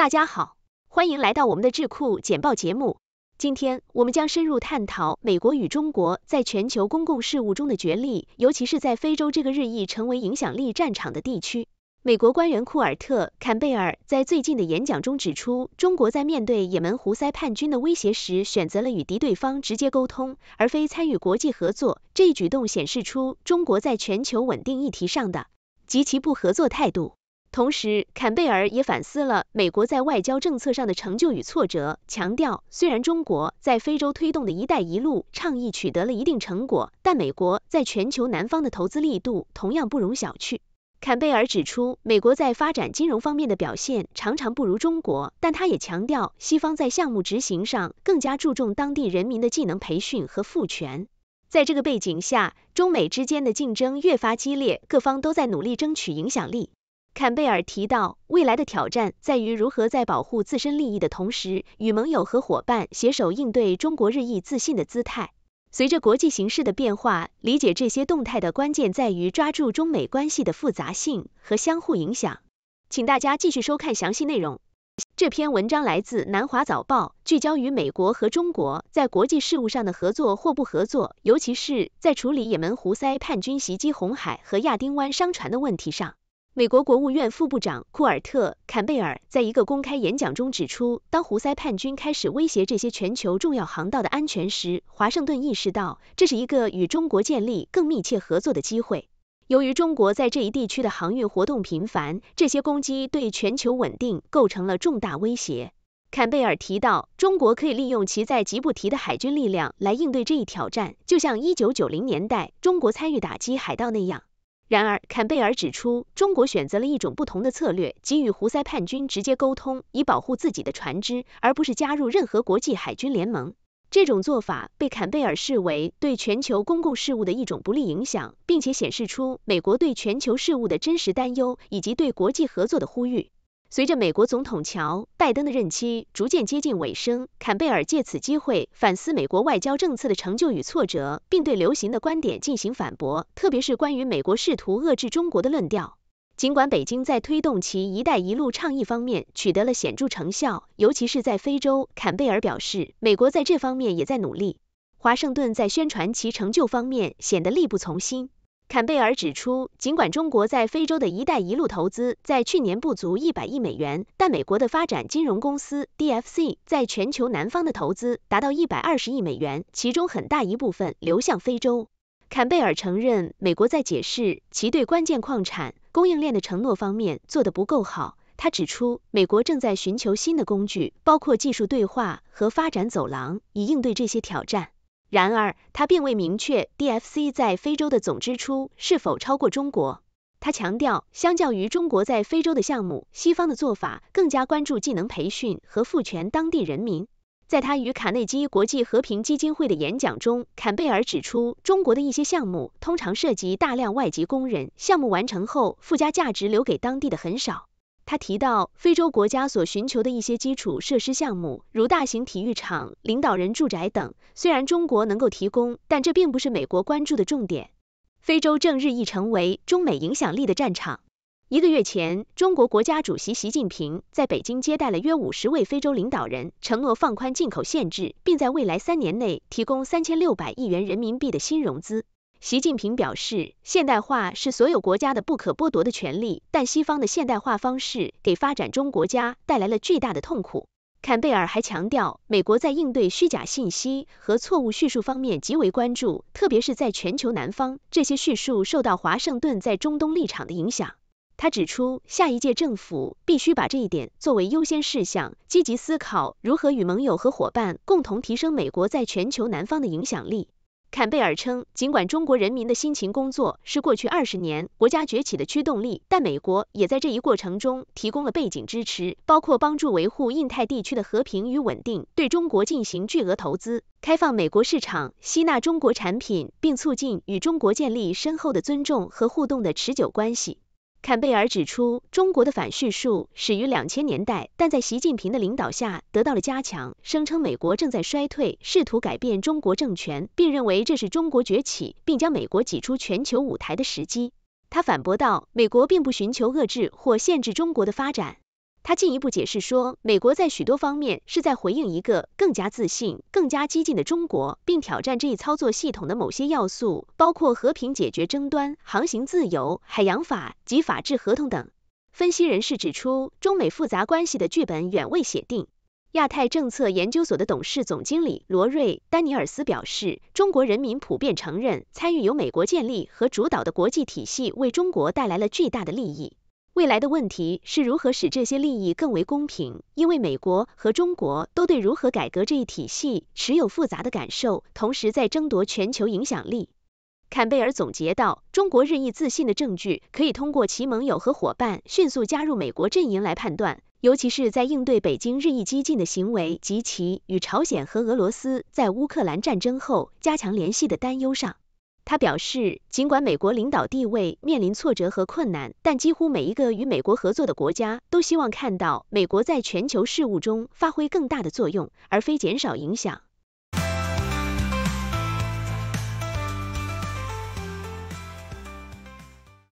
大家好，欢迎来到我们的智库简报节目。今天我们将深入探讨美国与中国在全球公共事务中的角力，尤其是在非洲这个日益成为影响力战场的地区。美国官员库尔特·坎贝尔在最近的演讲中指出，中国在面对也门胡塞叛军的威胁时，选择了与敌对方直接沟通，而非参与国际合作。这一举动显示出中国在全球稳定议题上的极其不合作态度。同时，坎贝尔也反思了美国在外交政策上的成就与挫折，强调虽然中国在非洲推动的一带一路倡议取得了一定成果，但美国在全球南方的投资力度同样不容小觑。坎贝尔指出，美国在发展金融方面的表现常常不如中国，但他也强调，西方在项目执行上更加注重当地人民的技能培训和赋权。在这个背景下，中美之间的竞争越发激烈，各方都在努力争取影响力。坎贝尔提到，未来的挑战在于如何在保护自身利益的同时，与盟友和伙伴携手应对中国日益自信的姿态。随着国际形势的变化，理解这些动态的关键在于抓住中美关系的复杂性和相互影响。请大家继续收看详细内容。这篇文章来自南华早报，聚焦于美国和中国在国际事务上的合作或不合作，尤其是在处理也门胡塞叛军袭击红海和亚丁湾商船的问题上。美国国务院副部长库尔特·坎贝尔在一个公开演讲中指出，当胡塞叛军开始威胁这些全球重要航道的安全时，华盛顿意识到这是一个与中国建立更密切合作的机会。由于中国在这一地区的航运活动频繁，这些攻击对全球稳定构成了重大威胁。坎贝尔提到，中国可以利用其在吉布提的海军力量来应对这一挑战，就像一九九零年代中国参与打击海盗那样。然而，坎贝尔指出，中国选择了一种不同的策略，给予胡塞叛军直接沟通，以保护自己的船只，而不是加入任何国际海军联盟。这种做法被坎贝尔视为对全球公共事务的一种不利影响，并且显示出美国对全球事务的真实担忧以及对国际合作的呼吁。随着美国总统乔·拜登的任期逐渐接近尾声，坎贝尔借此机会反思美国外交政策的成就与挫折，并对流行的观点进行反驳，特别是关于美国试图遏制中国的论调。尽管北京在推动其“一带一路”倡议方面取得了显著成效，尤其是在非洲，坎贝尔表示，美国在这方面也在努力。华盛顿在宣传其成就方面显得力不从心。坎贝尔指出，尽管中国在非洲的一带一路投资在去年不足100亿美元，但美国的发展金融公司 DFC 在全球南方的投资达到120亿美元，其中很大一部分流向非洲。坎贝尔承认，美国在解释其对关键矿产供应链的承诺方面做得不够好。他指出，美国正在寻求新的工具，包括技术对话和发展走廊，以应对这些挑战。然而，他并未明确 DFC 在非洲的总支出是否超过中国。他强调，相较于中国在非洲的项目，西方的做法更加关注技能培训和赋权当地人民。在他与卡内基国际和平基金会的演讲中，坎贝尔指出，中国的一些项目通常涉及大量外籍工人，项目完成后附加价值留给当地的很少。他提到，非洲国家所寻求的一些基础设施项目，如大型体育场、领导人住宅等，虽然中国能够提供，但这并不是美国关注的重点。非洲正日益成为中美影响力的战场。一个月前，中国国家主席习近平在北京接待了约五十位非洲领导人，承诺放宽进口限制，并在未来三年内提供三千六百亿元人民币的新融资。习近平表示，现代化是所有国家的不可剥夺的权利，但西方的现代化方式给发展中国家带来了巨大的痛苦。坎贝尔还强调，美国在应对虚假信息和错误叙述方面极为关注，特别是在全球南方，这些叙述受到华盛顿在中东立场的影响。他指出，下一届政府必须把这一点作为优先事项，积极思考如何与盟友和伙伴共同提升美国在全球南方的影响力。坎贝尔称，尽管中国人民的辛勤工作是过去二十年国家崛起的驱动力，但美国也在这一过程中提供了背景支持，包括帮助维护印太地区的和平与稳定，对中国进行巨额投资，开放美国市场，吸纳中国产品，并促进与中国建立深厚的尊重和互动的持久关系。坎贝尔指出，中国的反叙述始于2000年代，但在习近平的领导下得到了加强。声称美国正在衰退，试图改变中国政权，并认为这是中国崛起并将美国挤出全球舞台的时机。他反驳道：“美国并不寻求遏制或限制中国的发展。”他进一步解释说，美国在许多方面是在回应一个更加自信、更加激进的中国，并挑战这一操作系统的某些要素，包括和平解决争端、航行自由、海洋法及法治合同等。分析人士指出，中美复杂关系的剧本远未写定。亚太政策研究所的董事总经理罗瑞·丹尼尔斯表示：“中国人民普遍承认，参与由美国建立和主导的国际体系，为中国带来了巨大的利益。”未来的问题是如何使这些利益更为公平，因为美国和中国都对如何改革这一体系持有复杂的感受，同时在争夺全球影响力。坎贝尔总结道：“中国日益自信的证据可以通过其盟友和伙伴迅速加入美国阵营来判断，尤其是在应对北京日益激进的行为及其与朝鲜和俄罗斯在乌克兰战争后加强联系的担忧上。”他表示，尽管美国领导地位面临挫折和困难，但几乎每一个与美国合作的国家都希望看到美国在全球事务中发挥更大的作用，而非减少影响。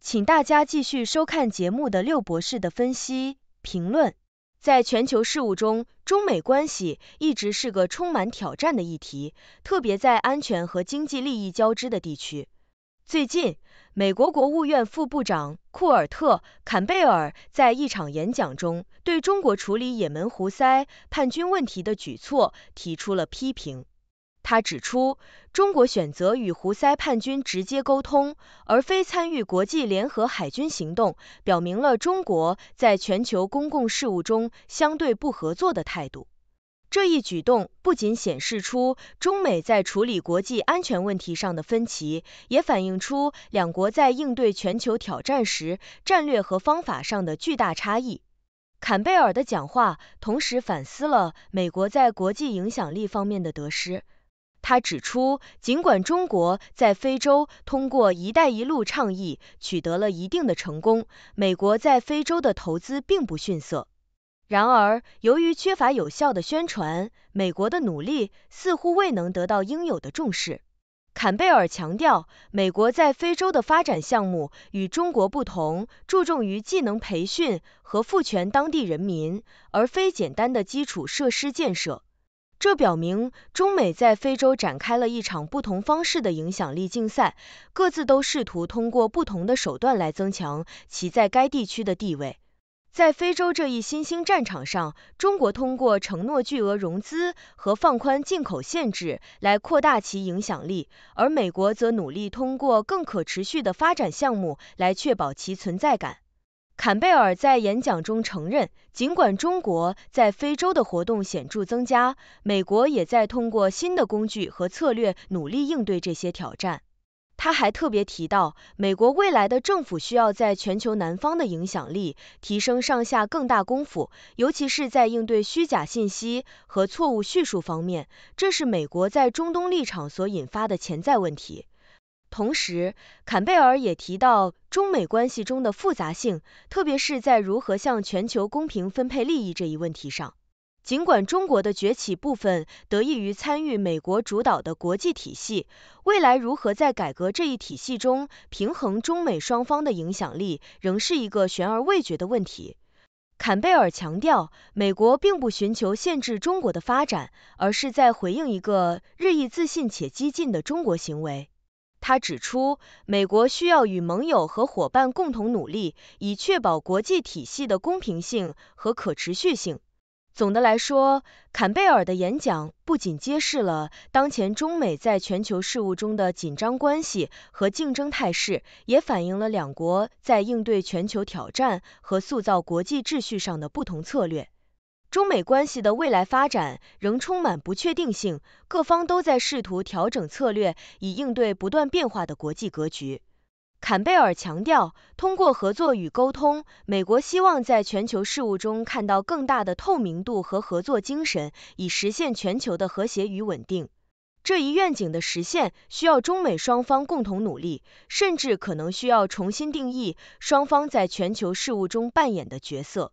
请大家继续收看节目的六博士的分析评论。在全球事务中，中美关系一直是个充满挑战的议题，特别在安全和经济利益交织的地区。最近，美国国务院副部长库尔特·坎贝尔在一场演讲中，对中国处理也门胡塞叛军问题的举措提出了批评。他指出，中国选择与胡塞叛军直接沟通，而非参与国际联合海军行动，表明了中国在全球公共事务中相对不合作的态度。这一举动不仅显示出中美在处理国际安全问题上的分歧，也反映出两国在应对全球挑战时战略和方法上的巨大差异。坎贝尔的讲话同时反思了美国在国际影响力方面的得失。他指出，尽管中国在非洲通过“一带一路”倡议取得了一定的成功，美国在非洲的投资并不逊色。然而，由于缺乏有效的宣传，美国的努力似乎未能得到应有的重视。坎贝尔强调，美国在非洲的发展项目与中国不同，注重于技能培训和赋权当地人民，而非简单的基础设施建设。这表明，中美在非洲展开了一场不同方式的影响力竞赛，各自都试图通过不同的手段来增强其在该地区的地位。在非洲这一新兴战场上，中国通过承诺巨额融资和放宽进口限制来扩大其影响力，而美国则努力通过更可持续的发展项目来确保其存在感。坎贝尔在演讲中承认，尽管中国在非洲的活动显著增加，美国也在通过新的工具和策略努力应对这些挑战。他还特别提到，美国未来的政府需要在全球南方的影响力提升上下更大功夫，尤其是在应对虚假信息和错误叙述方面。这是美国在中东立场所引发的潜在问题。同时，坎贝尔也提到中美关系中的复杂性，特别是在如何向全球公平分配利益这一问题上。尽管中国的崛起部分得益于参与美国主导的国际体系，未来如何在改革这一体系中平衡中美双方的影响力，仍是一个悬而未决的问题。坎贝尔强调，美国并不寻求限制中国的发展，而是在回应一个日益自信且激进的中国行为。他指出，美国需要与盟友和伙伴共同努力，以确保国际体系的公平性和可持续性。总的来说，坎贝尔的演讲不仅揭示了当前中美在全球事务中的紧张关系和竞争态势，也反映了两国在应对全球挑战和塑造国际秩序上的不同策略。中美关系的未来发展仍充满不确定性，各方都在试图调整策略，以应对不断变化的国际格局。坎贝尔强调，通过合作与沟通，美国希望在全球事务中看到更大的透明度和合作精神，以实现全球的和谐与稳定。这一愿景的实现需要中美双方共同努力，甚至可能需要重新定义双方在全球事务中扮演的角色。